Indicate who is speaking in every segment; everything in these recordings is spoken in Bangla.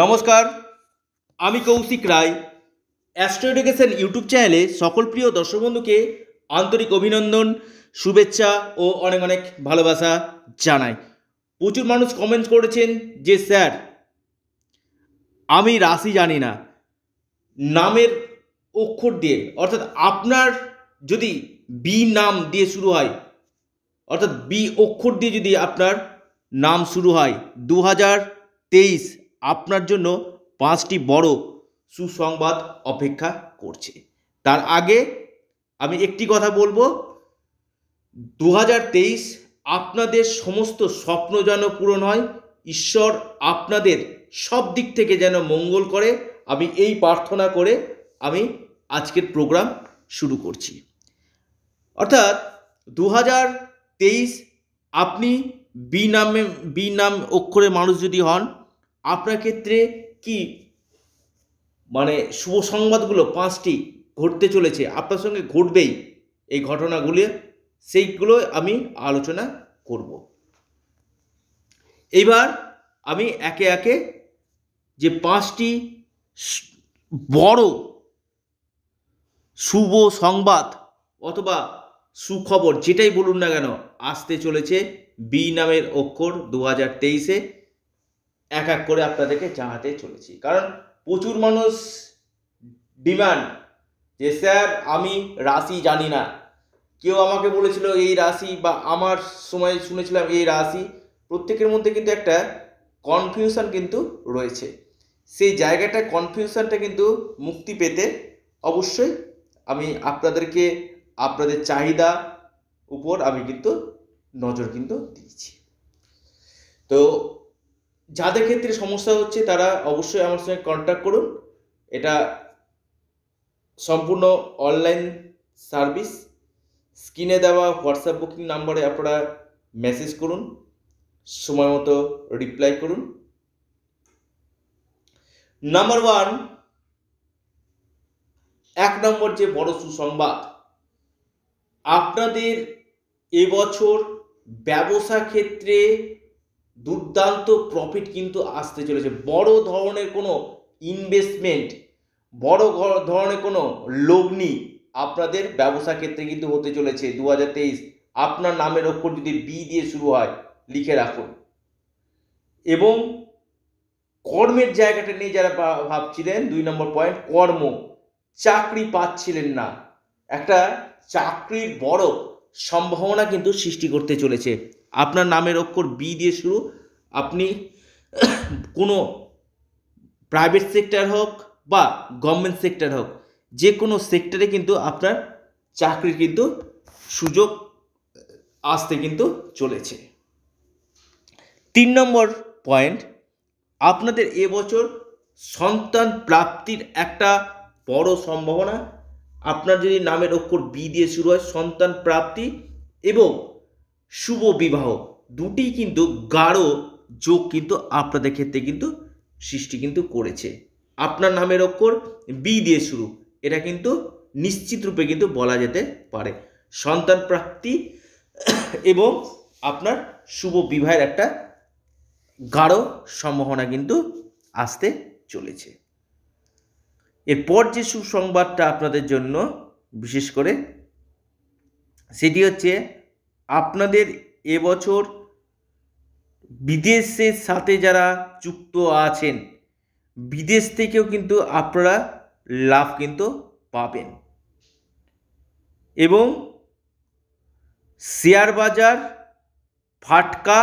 Speaker 1: নমস্কার আমি Koushik Roy Astro Education YouTube চ্যানেলে সকল প্রিয় দর্শক বন্ধুকে আন্তরিক অভিনন্দন শুভেচ্ছা ও অনেক অনেক ভালোবাসা জানাই প্রচুর মানুষ কমেন্ট করেছেন যে স্যার আমি রাশি জানি না নামের অক্ষর দিয়ে অর্থাৎ আপনার যদি বি নাম দিয়ে শুরু হয় অর্থাৎ বি অক্ষর দিয়ে যদি আপনার নাম শুরু হয় দু হাজার তেইশ আপনার জন্য পাঁচটি বড় সুসংবাদ অপেক্ষা করছে তার আগে আমি একটি কথা বলবো দু আপনাদের সমস্ত স্বপ্ন যেন পূরণ হয় ঈশ্বর আপনাদের সব দিক থেকে যেন মঙ্গল করে আমি এই প্রার্থনা করে আমি আজকের প্রোগ্রাম শুরু করছি অর্থাৎ দু আপনি বি নামে বি নাম অক্ষরে মানুষ যদি হন আপনার ক্ষেত্রে কি মানে শুভ সংবাদগুলো পাঁচটি ঘটতে চলেছে আপনার সঙ্গে ঘটবেই এই ঘটনাগুলি সেইগুলো আমি আলোচনা করব এইবার আমি একে একে যে পাঁচটি বড় শুভ সংবাদ অথবা সুখবর যেটাই বলুন না কেন আসতে চলেছে বি নামের অক্ষর দু হাজার তেইশে এক এক করে আপনাদেরকে জানাতে চলেছি কারণ প্রচুর মানুষ ডিমান্ড যে স্যার আমি রাশি জানি না কেউ আমাকে বলেছিল এই রাশি বা আমার সময় শুনেছিলাম এই রাশি প্রত্যেকের মধ্যে কিন্তু একটা কনফিউশন কিন্তু রয়েছে সেই জায়গাটা কনফিউশনটা কিন্তু মুক্তি পেতে অবশ্যই আমি আপনাদেরকে আপনাদের চাহিদা উপর আমি কিন্তু নজর কিন্তু দিয়েছি তো যাদের ক্ষেত্রে সমস্যা হচ্ছে তারা অবশ্যই আমার সঙ্গে কন্ট্যাক্ট করুন এটা সম্পূর্ণ অনলাইন সার্ভিস স্ক্রিনে দেওয়া হোয়াটসঅ্যাপ বুকিং নাম্বারে আপনারা মেসেজ করুন সময় মতো রিপ্লাই করুন নাম্বার ওয়ান এক নম্বর যে বড় সুসংবাদ আপনাদের এবছর ব্যবসা ক্ষেত্রে দুর্দান্ত প্রফিট কিন্তু আসতে চলেছে বড় ধরনের কোনো ইনভেস্টমেন্ট বড় ধরনের কোনো লগ্নি আপনাদের ব্যবসা ক্ষেত্রে কিন্তু হতে চলেছে দু আপনার নামের অক্ষর যদি বি দিয়ে শুরু হয় লিখে রাখুন এবং কর্মের জায়গাটা নিয়ে যারা ভাবছিলেন দুই নম্বর পয়েন্ট কর্ম চাকরি পাচ্ছিলেন না একটা চাকরির বড় সম্ভাবনা কিন্তু সৃষ্টি করতে চলেছে আপনার নামের অক্ষর বি দিয়ে শুরু আপনি কোনো প্রাইভেট সেক্টর হোক বা গভর্নমেন্ট সেক্টর হোক যে কোনো সেক্টরে কিন্তু আপনার চাকরির কিন্তু সুযোগ আসতে কিন্তু চলেছে তিন নম্বর পয়েন্ট আপনাদের এবছর সন্তান প্রাপ্তির একটা বড় সম্ভাবনা আপনার যদি নামের অক্ষর বি দিয়ে শুরু হয় সন্তান প্রাপ্তি এবং শুভ বিবাহ দুটি কিন্তু গাঢ় যোগ কিন্তু আপনাদের ক্ষেত্রে কিন্তু সৃষ্টি কিন্তু করেছে আপনার নামের অক্ষর বি দিয়ে শুরু এটা কিন্তু নিশ্চিত রূপে কিন্তু বলা যেতে পারে সন্তান প্রাপ্তি এবং আপনার শুভ বিবাহের একটা গাঢ় সম্ভাবনা কিন্তু আসতে চলেছে এরপর যে সুসংবাদটা আপনাদের জন্য বিশেষ করে সেটি হচ্ছে আপনাদের এবছর বিদেশের সাথে যারা যুক্ত আছেন বিদেশ থেকেও কিন্তু আপনারা লাভ কিন্তু পাবেন এবং শেয়ার বাজার ফাটকা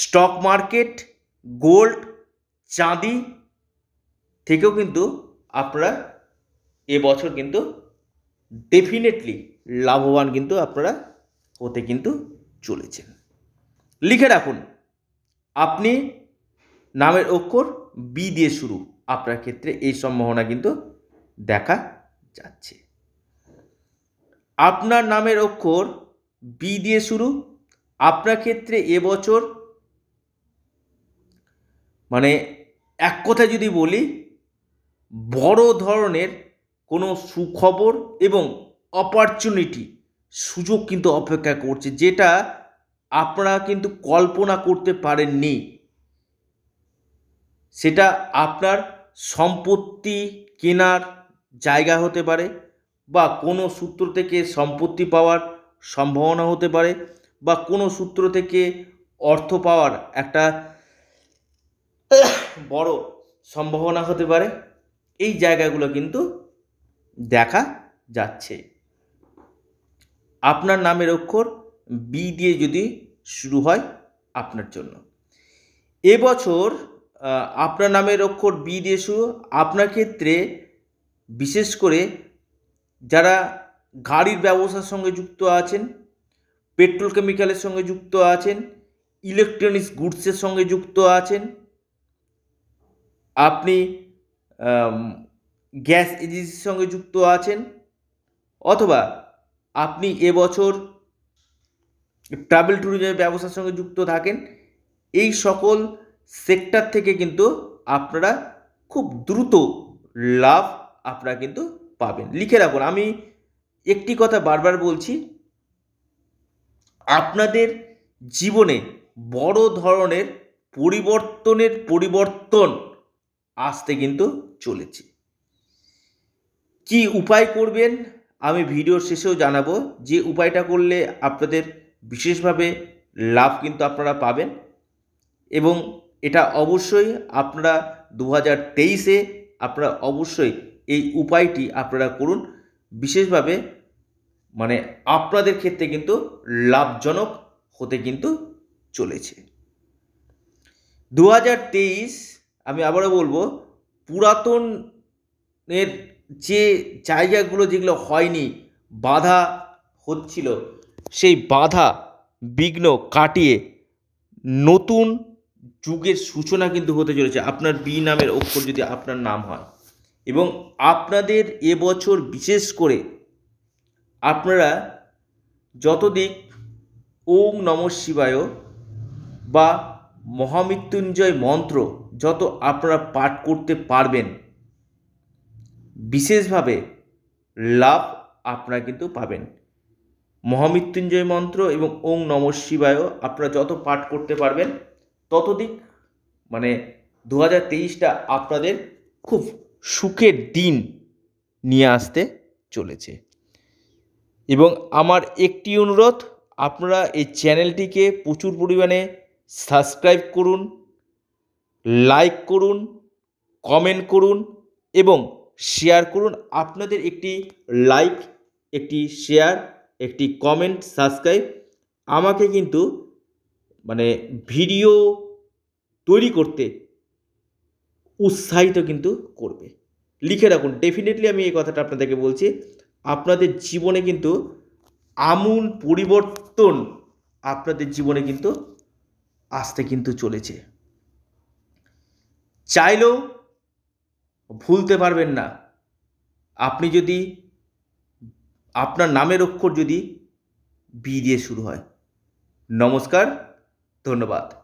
Speaker 1: স্টক মার্কেট গোল্ড চাঁদি থেকেও কিন্তু আপনারা এবছর কিন্তু ডেফিনেটলি লাভবান কিন্তু আপনারা হতে কিন্তু চলেছেন লিখে রাখুন আপনি নামের অক্ষর বি দিয়ে শুরু আপনার ক্ষেত্রে এই সম্ভাবনা কিন্তু দেখা যাচ্ছে আপনার নামের অক্ষর বি দিয়ে শুরু আপনার ক্ষেত্রে এবছর মানে এক কথা যদি বলি বড় ধরনের কোনো সুখবর এবং অপরচুনিটি সুযোগ কিন্তু অপেক্ষা করছে যেটা আপনারা কিন্তু কল্পনা করতে পারেননি সেটা আপনার সম্পত্তি কেনার জায়গা হতে পারে বা কোনো সূত্র থেকে সম্পত্তি পাওয়ার সম্ভাবনা হতে পারে বা কোনো সূত্র থেকে অর্থ পাওয়ার একটা বড় সম্ভাবনা হতে পারে এই জায়গাগুলো কিন্তু দেখা যাচ্ছে আপনার নামের অক্ষর বি দিয়ে যদি শুরু হয় আপনার জন্য এবছর আপনার নামের অক্ষর বি দিয়ে শুরু আপনার ক্ষেত্রে বিশেষ করে যারা গাড়ির ব্যবসার সঙ্গে যুক্ত আছেন পেট্রোল কেমিক্যালের সঙ্গে যুক্ত আছেন ইলেকট্রনিক্স গুডসের সঙ্গে যুক্ত আছেন আপনি গ্যাস এজেন্সির সঙ্গে যুক্ত আছেন অথবা আপনি এবছর ট্রাভেল ট্যুরিজমের ব্যবসার সঙ্গে যুক্ত থাকেন এই সকল সেক্টর থেকে কিন্তু আপনারা খুব দ্রুত লাভ আপনারা কিন্তু পাবেন লিখে রাখুন আমি একটি কথা বারবার বলছি আপনাদের জীবনে বড় ধরনের পরিবর্তনের পরিবর্তন আসতে কিন্তু চলেছে কি উপায় করবেন আমি ভিডিওর শেষেও জানাবো যে উপায়টা করলে আপনাদের বিশেষভাবে লাভ কিন্তু আপনারা পাবেন এবং এটা অবশ্যই আপনারা দু হাজার তেইশে আপনারা অবশ্যই এই উপায়টি আপনারা করুন বিশেষভাবে মানে আপনাদের ক্ষেত্রে কিন্তু লাভজনক হতে কিন্তু চলেছে দু হাজার তেইশ আমি আবারও বলবো পুরাতনের যে জায়গাগুলো যেগুলো হয়নি বাধা হচ্ছিল সেই বাধা বিঘ্ন কাটিয়ে নতুন যুগের সূচনা কিন্তু হতে চলেছে আপনার বি নামের অক্ষর যদি আপনার নাম হয় এবং আপনাদের এবছর বিশেষ করে আপনারা যত দিক ওম নম শিবায় বা মহামৃত্যুঞ্জয় মন্ত্র যত আপনারা পাঠ করতে পারবেন বিশেষভাবে লাভ আপনারা কিন্তু পাবেন মহামৃত্যুঞ্জয় মন্ত্র এবং ওং নম শিবায়ও আপনারা যত পাঠ করতে পারবেন ততদিক মানে দু হাজার তেইশটা আপনাদের খুব সুখের দিন নিয়ে আসতে চলেছে এবং আমার একটি অনুরোধ আপনারা এই চ্যানেলটিকে প্রচুর পরিমাণে সাবস্ক্রাইব করুন লাইক করুন কমেন্ট করুন এবং শেয়ার করুন আপনাদের একটি লাইক একটি শেয়ার একটি কমেন্ট সাবস্ক্রাইব আমাকে কিন্তু মানে ভিডিও তৈরি করতে উৎসাহিত কিন্তু করবে লিখে রাখুন ডেফিনেটলি আমি এই কথাটা আপনাদেরকে বলছি আপনাদের জীবনে কিন্তু আমূল পরিবর্তন আপনাদের জীবনে কিন্তু আসতে কিন্তু চলেছে চাইলেও ভুলতে পারবেন না আপনি যদি আপনার নামের অক্ষর যদি বি দিয়ে শুরু হয় নমস্কার ধন্যবাদ